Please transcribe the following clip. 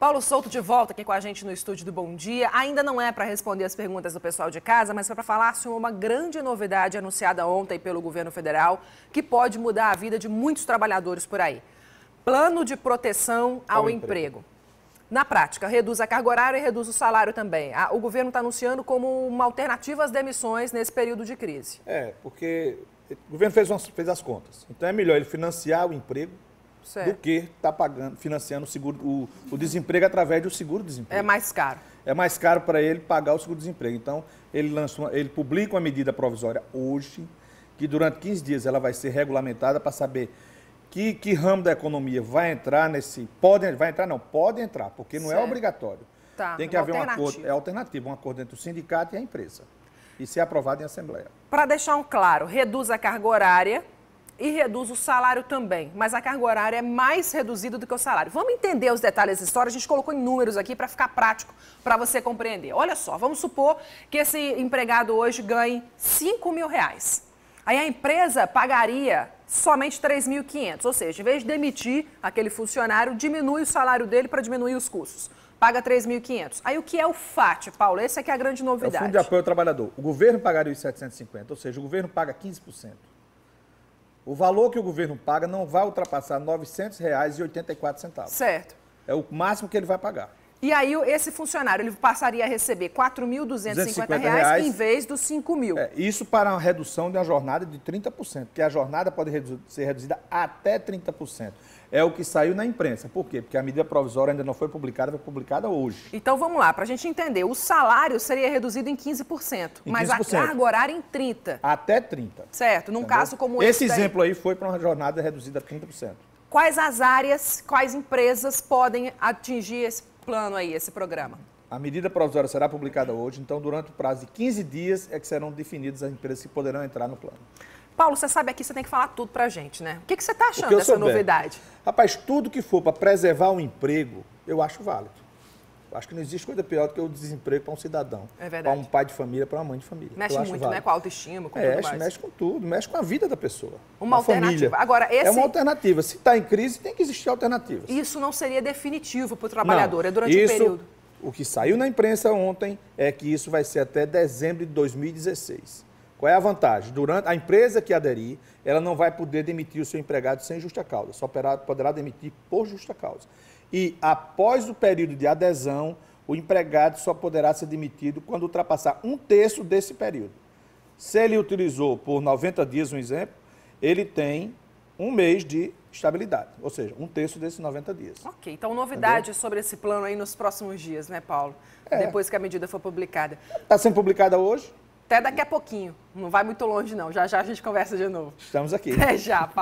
Paulo Souto de volta aqui com a gente no estúdio do Bom Dia. Ainda não é para responder as perguntas do pessoal de casa, mas para falar sobre uma grande novidade anunciada ontem pelo governo federal que pode mudar a vida de muitos trabalhadores por aí. Plano de proteção ao, ao emprego. emprego. Na prática, reduz a carga horária e reduz o salário também. O governo está anunciando como uma alternativa às demissões nesse período de crise. É, porque o governo fez, fez as contas. Então é melhor ele financiar o emprego certo. do que estar tá pagando, financiando o seguro, o, o desemprego através do seguro-desemprego. É mais caro. É mais caro para ele pagar o seguro-desemprego. Então, ele, lança uma, ele publica uma medida provisória hoje, que durante 15 dias ela vai ser regulamentada para saber que, que ramo da economia vai entrar nesse. Pode, vai entrar, não, pode entrar, porque não é certo. é obrigatório. Tá, Tem que é haver um acordo. É alternativo, um acordo entre o sindicato e a empresa. E ser aprovado em assembleia. Para deixar um claro, reduz a carga horária e reduz o salário também, mas a carga horária é mais reduzida do que o salário. Vamos entender os detalhes dessa história, a gente colocou em números aqui para ficar prático, para você compreender. Olha só, vamos supor que esse empregado hoje ganhe 5 mil reais. Aí a empresa pagaria somente 3.500, ou seja, em vez de demitir aquele funcionário, diminui o salário dele para diminuir os custos paga 3.500. Aí o que é o FAT, Paulo? Essa é que é a grande novidade. É o Fundo de Apoio ao Trabalhador. O governo pagaria os 750, ou seja, o governo paga 15%. O valor que o governo paga não vai ultrapassar R$ 900,84. Certo. É o máximo que ele vai pagar. E aí esse funcionário ele passaria a receber R$ reais, reais em vez dos R$ 5.000. É, isso para uma redução de uma jornada de 30%, porque a jornada pode ser reduzida até 30%. É o que saiu na imprensa. Por quê? Porque a medida provisória ainda não foi publicada, foi publicada hoje. Então vamos lá, para a gente entender. O salário seria reduzido em 15%, em mas a carga horária em 30%. Até 30%. Certo, num Entendeu? caso como esse. Esse daí... exemplo aí foi para uma jornada reduzida a 30%. Quais as áreas, quais empresas podem atingir esse plano aí esse programa? A medida provisória será publicada hoje, então durante o prazo de 15 dias é que serão definidas as empresas que poderão entrar no plano. Paulo, você sabe aqui, você tem que falar tudo para a gente, né? O que, que você está achando dessa souber. novidade? Rapaz, tudo que for para preservar o um emprego, eu acho válido. Acho que não existe coisa pior do que o desemprego para um cidadão. É verdade. Para um pai de família, para uma mãe de família. Mexe muito, vale. né? Com a autoestima, com é, mexe, tudo mais. Mexe com tudo, mexe com a vida da pessoa. Uma alternativa. Agora, esse... É uma alternativa. Se está em crise, tem que existir alternativa. Isso não seria definitivo para o trabalhador, não, é durante isso, o período. O que saiu na imprensa ontem é que isso vai ser até dezembro de 2016. Qual é a vantagem? Durante a empresa que aderir, ela não vai poder demitir o seu empregado sem justa causa, só poderá demitir por justa causa e, após o período de adesão, o empregado só poderá ser demitido quando ultrapassar um terço desse período. Se ele utilizou por 90 dias, um exemplo, ele tem um mês de estabilidade, ou seja, um terço desses 90 dias. Ok, então novidade Entendeu? sobre esse plano aí nos próximos dias, né, Paulo? É. Depois que a medida for publicada. Está sendo publicada hoje? Até daqui a pouquinho. Não vai muito longe, não. Já já a gente conversa de novo. Estamos aqui. Até já, Paulo.